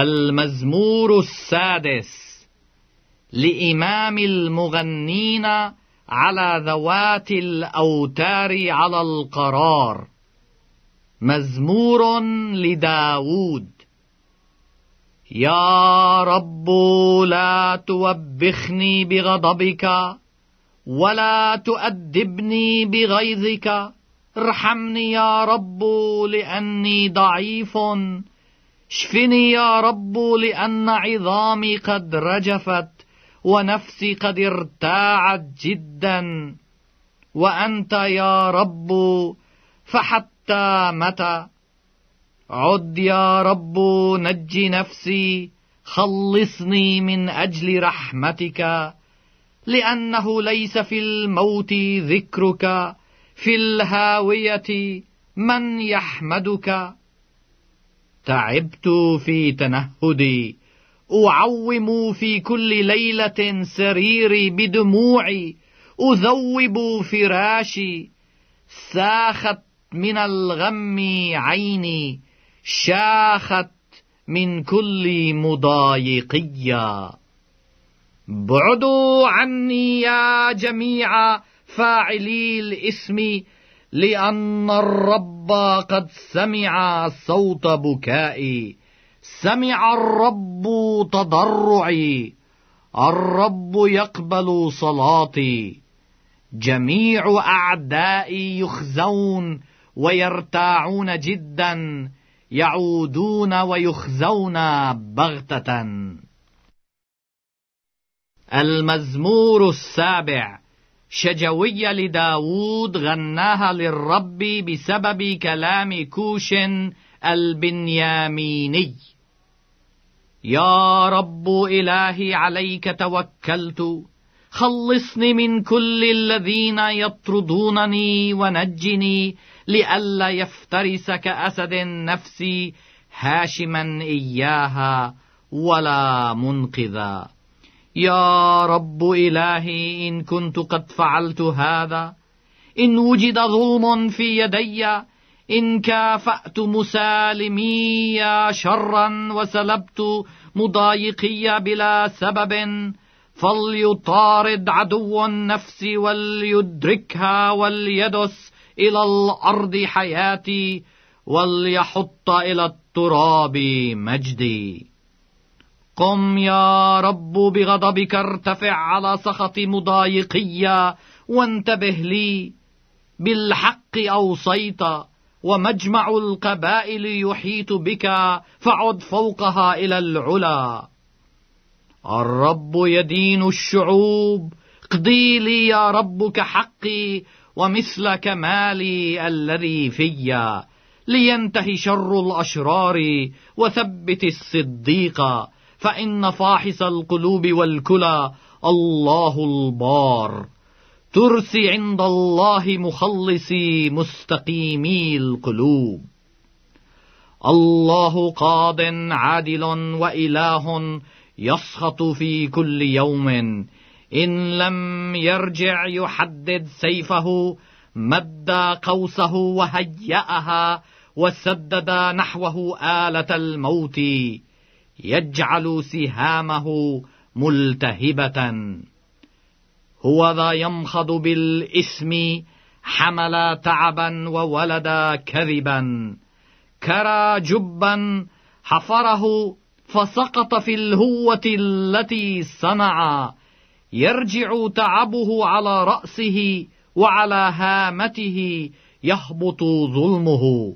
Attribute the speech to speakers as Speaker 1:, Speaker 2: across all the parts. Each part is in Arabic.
Speaker 1: المزمور السادس لإمام المغنين على ذوات الأوتار على القرار مزمور لداود يا رب لا توبخني بغضبك ولا تؤدبني بغيظك ارحمني يا رب لأني ضعيف اشفني يا رب لأن عظامي قد رجفت ونفسي قد ارتاعت جدا وأنت يا رب فحتى متى عد يا رب نج نفسي خلصني من أجل رحمتك لأنه ليس في الموت ذكرك في الهاوية من يحمدك تعبت في تنهدي أعوم في كل ليلة سريري بدموعي أذوب فراشي ساخت من الغم عيني شاخت من كل مضايقيا بعدوا عني يا جميع فاعلي الاسم لأن الرب قد سمع صوت بكائي سمع الرب تضرعي الرب يقبل صلاتي جميع أعدائي يخزون ويرتاعون جدا يعودون ويخزون بغتة المزمور السابع شجوية لداوود غناها للرب بسبب كلام كوش البنياميني يا رب إلهي عليك توكلت خلصني من كل الذين يطردونني ونجني لئلا يفترس كأسد نفسي هاشما إياها ولا منقذا يا رب إلهي إن كنت قد فعلت هذا إن وجد ظلم في يدي إن كافأت مسالمي شرا وسلبت مضايقي بلا سبب فليطارد عدو النفس وليدركها وليدس إلى الأرض حياتي وليحط إلى التراب مجدي قم يا رب بغضبك ارتفع على سخط مضايقي وانتبه لي بالحق أوصيت ومجمع القبائل يحيط بك فعد فوقها إلى العلا الرب يدين الشعوب اقضي لي يا ربك حقي ومثل كمالي الذي فيا لينتهي شر الأشرار وثبت الصديقه فإن فاحص القلوب والكلى الله البار ترسي عند الله مخلصي مستقيمي القلوب الله قاض عادل وإله يسخط في كل يوم إن لم يرجع يحدد سيفه مد قوسه وهيأها وسدد نحوه آلة الموت يجعل سهامه ملتهبة هو ذا يمخض بالإثم حمل تعبا وولد كذبا كرى جبا حفره فسقط في الهوة التي صنع يرجع تعبه على رأسه وعلى هامته يهبط ظلمه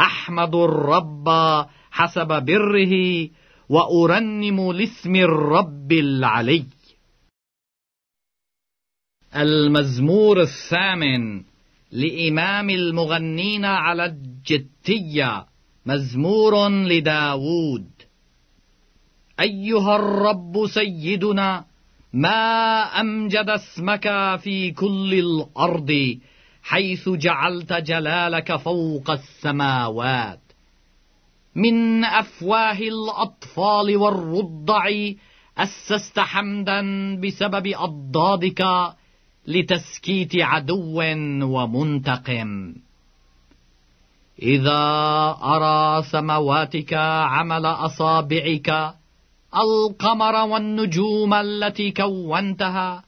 Speaker 1: أحمد الرب حسب بره وأرنم لاسم الرب العلي المزمور الثامن لإمام المغنين على الجتية مزمور لداوود أيها الرب سيدنا ما أمجد اسمك في كل الأرض حيث جعلت جلالك فوق السماوات من أفواه الأطفال والرضع أسست حمدا بسبب أضدادك لتسكيت عدو ومنتقم إذا أرى سمواتك عمل أصابعك القمر والنجوم التي كونتها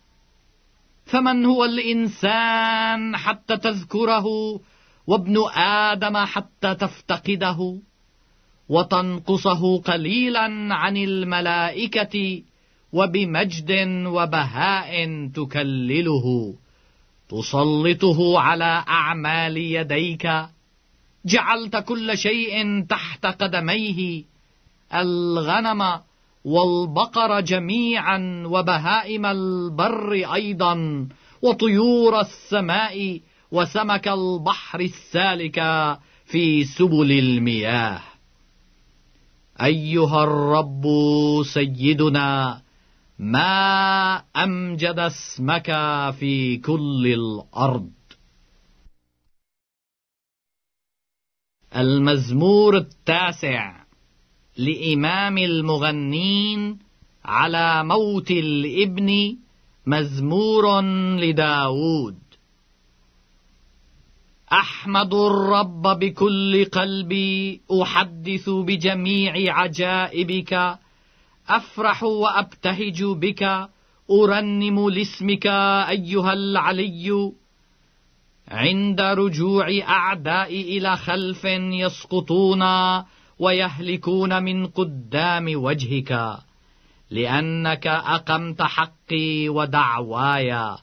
Speaker 1: فمن هو الإنسان حتى تذكره وابن آدم حتى تفتقده وتنقصه قليلا عن الملائكة وبمجد وبهاء تكلله تسلطه على أعمال يديك جعلت كل شيء تحت قدميه الغنم والبقر جميعا وبهائم البر أيضا وطيور السماء وسمك البحر السالك في سبل المياه أيها الرب سيدنا ما أمجد اسمك في كل الأرض المزمور التاسع لإمام المغنين على موت الابن مزمور لداود احمد الرب بكل قلبي احدث بجميع عجائبك افرح وابتهج بك ارنم لاسمك ايها العلي عند رجوع اعدائي الى خلف يسقطون ويهلكون من قدام وجهك لانك اقمت حقي ودعواي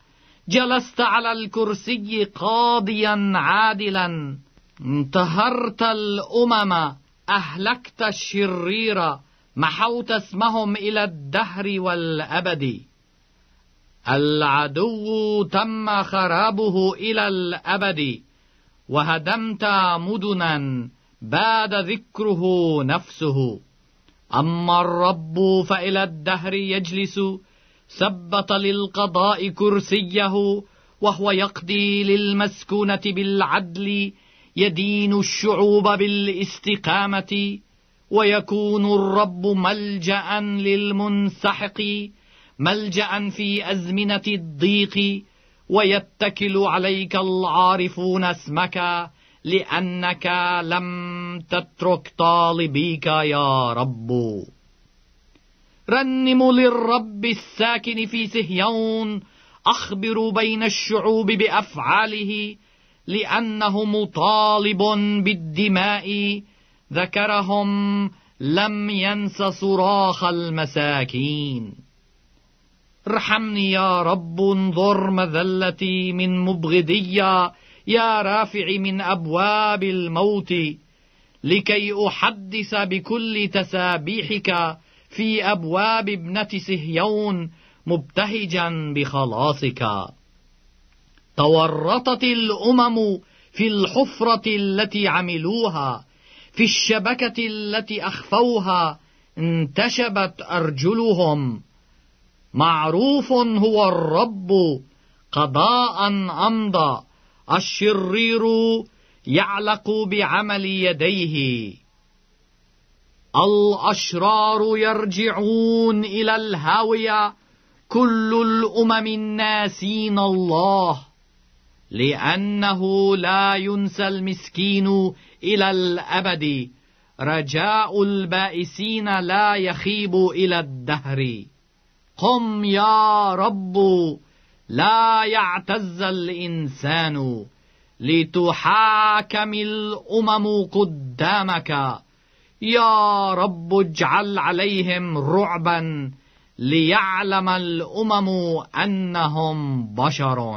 Speaker 1: جلست على الكرسي قاضيا عادلا انتهرت الامم اهلكت الشرير محوت اسمهم الى الدهر والابد العدو تم خرابه الى الابد وهدمت مدنا باد ذكره نفسه اما الرب فالى الدهر يجلس ثبت للقضاء كرسيه وهو يقضي للمسكونه بالعدل يدين الشعوب بالاستقامه ويكون الرب ملجا للمنسحق ملجا في ازمنه الضيق ويتكل عليك العارفون اسمك لانك لم تترك طالبيك يا رب رنموا للرب الساكن في سهيون أخبروا بين الشعوب بأفعاله لأنه مطالب بالدماء ذكرهم لم ينس صراخ المساكين ارحمني يا رب انظر مذلتي من مبغضية يا رافع من أبواب الموت لكي أحدث بكل تسابيحك في أبواب ابنة سهيون مبتهجا بخلاصك تورطت الأمم في الحفرة التي عملوها في الشبكة التي أخفوها انتشبت أرجلهم معروف هو الرب قضاء أمضى الشرير يعلق بعمل يديه الأشرار يرجعون إلى الهاوية كل الأمم الناسين الله لأنه لا ينسى المسكين إلى الأبد رجاء البائسين لا يخيب إلى الدهر قم يا رب لا يعتز الإنسان لتحاكم الأمم قدامك يا رب اجعل عليهم رعبا ليعلم الامم انهم بشر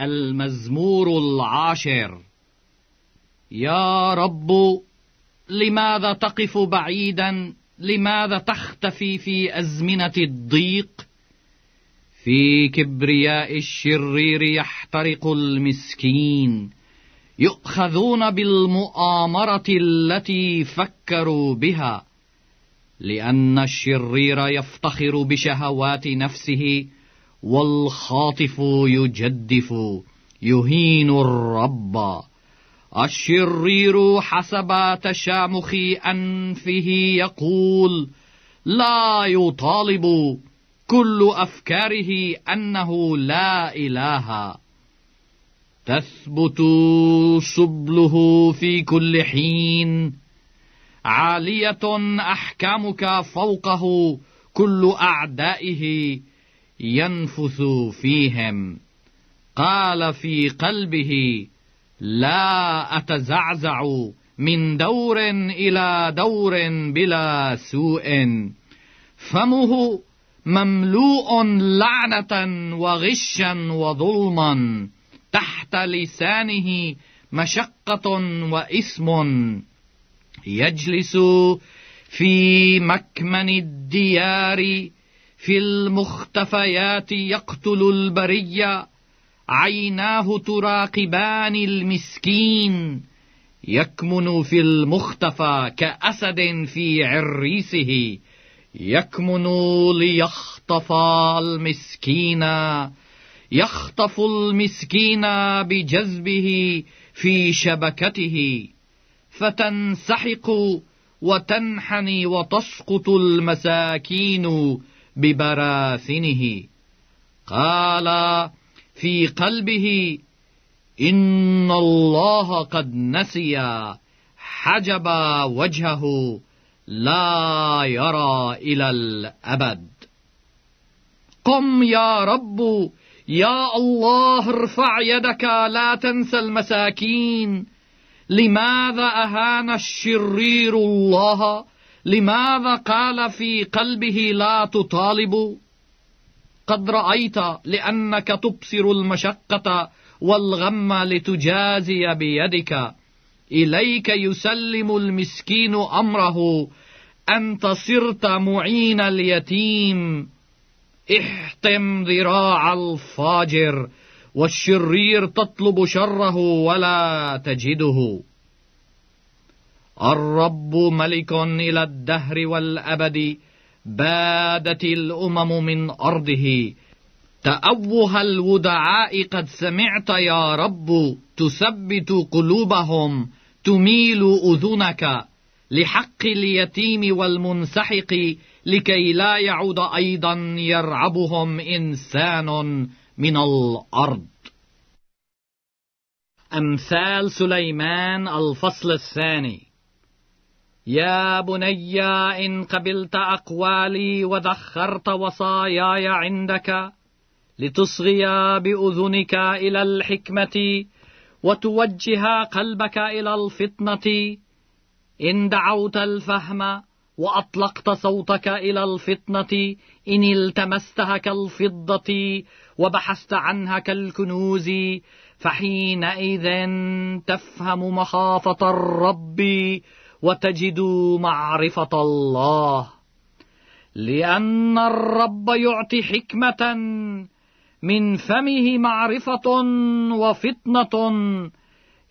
Speaker 1: المزمور العاشر يا رب لماذا تقف بعيدا لماذا تختفي في ازمنه الضيق في كبرياء الشرير يحترق المسكين يؤخذون بالمؤامره التي فكروا بها لان الشرير يفتخر بشهوات نفسه والخاطف يجدف يهين الرب الشرير حسب تشامخ انفه يقول لا يطالب كل أفكاره أنه لا إله تثبت سبله في كل حين عالية أحكامك فوقه كل أعدائه ينفث فيهم قال في قلبه لا أتزعزع من دور إلى دور بلا سوء فمه مملوء لعنة وغشا وظلما تحت لسانه مشقة وإثم يجلس في مكمن الديار في المختفيات يقتل البرية عيناه تراقبان المسكين يكمن في المختفى كأسد في عريسه يكمن ليخطف المسكين يخطف المسكين بجذبه في شبكته فتنسحق وتنحني وتسقط المساكين ببراثنه قال في قلبه ان الله قد نسي حجب وجهه لا يرى إلى الأبد قم يا رب يا الله ارفع يدك لا تنسى المساكين لماذا أهان الشرير الله لماذا قال في قلبه لا تطالب قد رأيت لأنك تبصر المشقة والغم لتجازي بيدك إليك يسلم المسكين أمره أنت صرت معين اليتيم احتم ذراع الفاجر والشرير تطلب شره ولا تجده الرب ملك إلى الدهر والأبد بادت الأمم من أرضه تأوه الودعاء قد سمعت يا رب تثبت قلوبهم تميل أذنك لحق اليتيم والمنسحق لكي لا يعود أيضا يرعبهم إنسان من الأرض أمثال سليمان الفصل الثاني يا بني إن قبلت أقوالي وذخرت وصاياي عندك لتصغي بأذنك إلى الحكمة وتوجه قلبك إلى الفطنة إن دعوت الفهم وأطلقت صوتك إلى الفطنة إن التمستها كالفضة وبحثت عنها كالكنوز فحينئذ تفهم مخافة الرب وتجد معرفة الله لأن الرب يعطي حكمة من فمه معرفة وفطنة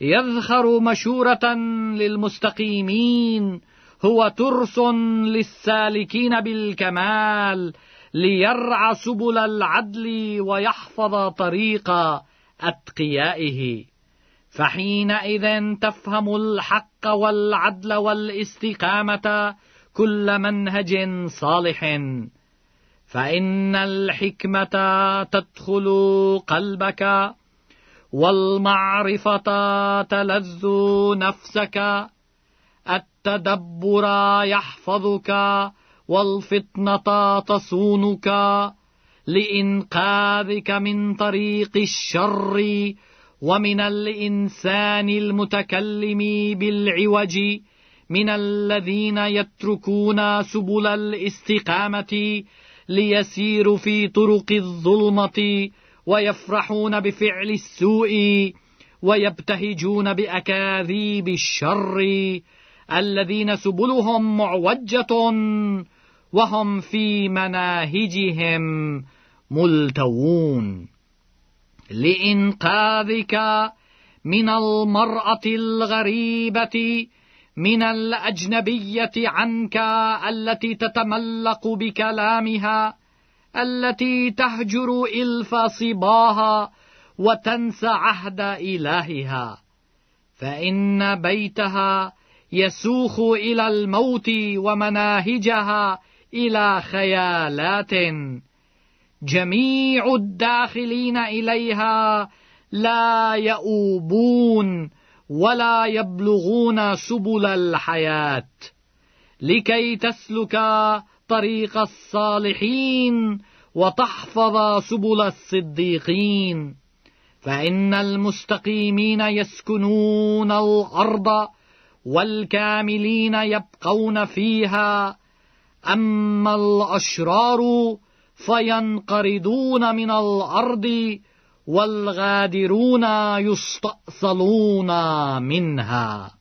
Speaker 1: يذخر مشورة للمستقيمين هو ترس للسالكين بالكمال ليرعى سبل العدل ويحفظ طريق أتقيائه فحينئذ تفهم الحق والعدل والاستقامة كل منهج صالح فإن الحكمة تدخل قلبك والمعرفة تلذ نفسك التدبر يحفظك والفطنة تصونك لإنقاذك من طريق الشر ومن الإنسان المتكلم بالعوج من الذين يتركون سبل الاستقامة ليسيروا في طرق الظلمة ويفرحون بفعل السوء ويبتهجون بأكاذيب الشر الذين سبلهم معوجة وهم في مناهجهم ملتوون لإنقاذك من المرأة الغريبة من الأجنبية عنك التي تتملق بكلامها التي تهجر إلف صباها وتنسى عهد إلهها فإن بيتها يسوخ إلى الموت ومناهجها إلى خيالات جميع الداخلين إليها لا يؤوبون ولا يبلغون سبل الحياة لكي تسلك طريق الصالحين وتحفظ سبل الصديقين فإن المستقيمين يسكنون الأرض والكاملين يبقون فيها أما الأشرار فينقرضون من الأرض والغادرون يستأصلون منها